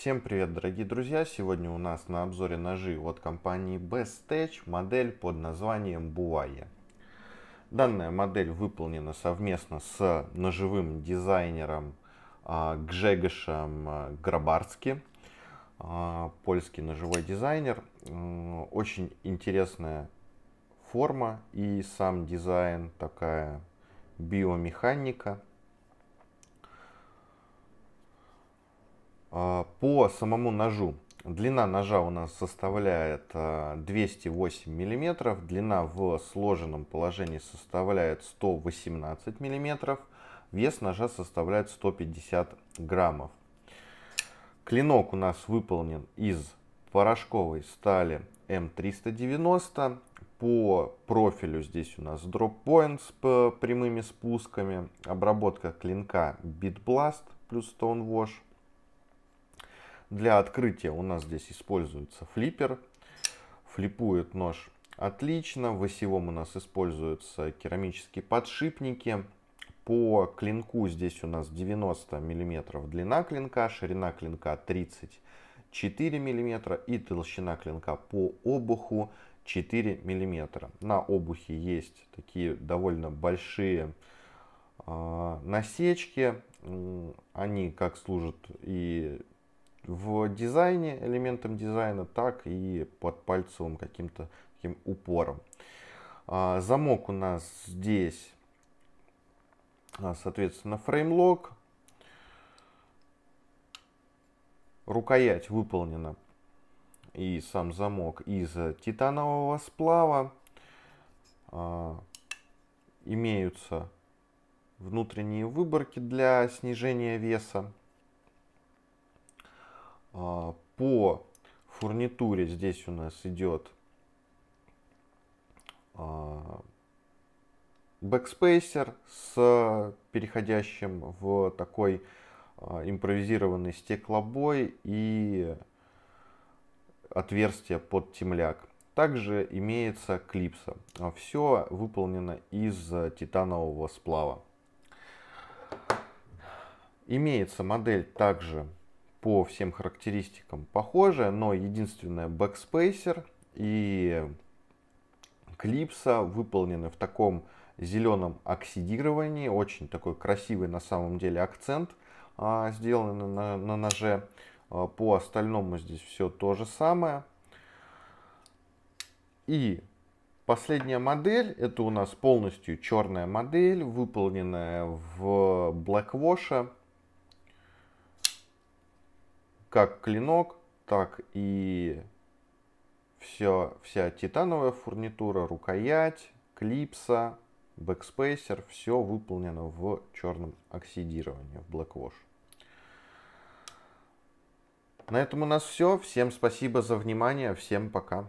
Всем привет, дорогие друзья! Сегодня у нас на обзоре ножи от компании Bestech модель под названием Буая. Данная модель выполнена совместно с ножевым дизайнером а, Гжегошем а, Грабарски, а, польский ножевой дизайнер. Очень интересная форма и сам дизайн, такая биомеханика – А, по самому ножу. Длина ножа у нас составляет 208 а, мм, длина в сложенном положении составляет 118 мм, вес ножа составляет 150 граммов. Клинок у нас выполнен из порошковой стали М390. По профилю здесь у нас дроппоинт с прямыми спусками, обработка клинка Bitblast плюс Stonewash. Для открытия у нас здесь используется флиппер. Флипует нож отлично. В осевом у нас используются керамические подшипники. По клинку здесь у нас 90 мм длина клинка, ширина клинка 34 мм и толщина клинка по обуху 4 мм. На обухе есть такие довольно большие э, насечки. Они как служат и в дизайне, элементом дизайна, так и под пальцевым каким-то таким упором. А, замок у нас здесь, а, соответственно, фреймлог. Рукоять выполнена и сам замок из титанового сплава. А, имеются внутренние выборки для снижения веса. А, по фурнитуре здесь у нас идет а, бэкспейсер с переходящим в такой а, импровизированный стеклобой и отверстие под темляк. Также имеется клипса. Все выполнено из титанового сплава. Имеется модель также по всем характеристикам похожая, но единственное бэкспейсер и клипса выполнены в таком зеленом оксидировании. Очень такой красивый на самом деле акцент а, сделан на, на ноже. А, по остальному здесь все то же самое. И последняя модель, это у нас полностью черная модель, выполненная в Blackwash как клинок, так и все, вся титановая фурнитура, рукоять, клипса, бэкспейсер, все выполнено в черном оксидировании, в Blackwash. На этом у нас все. Всем спасибо за внимание. Всем пока.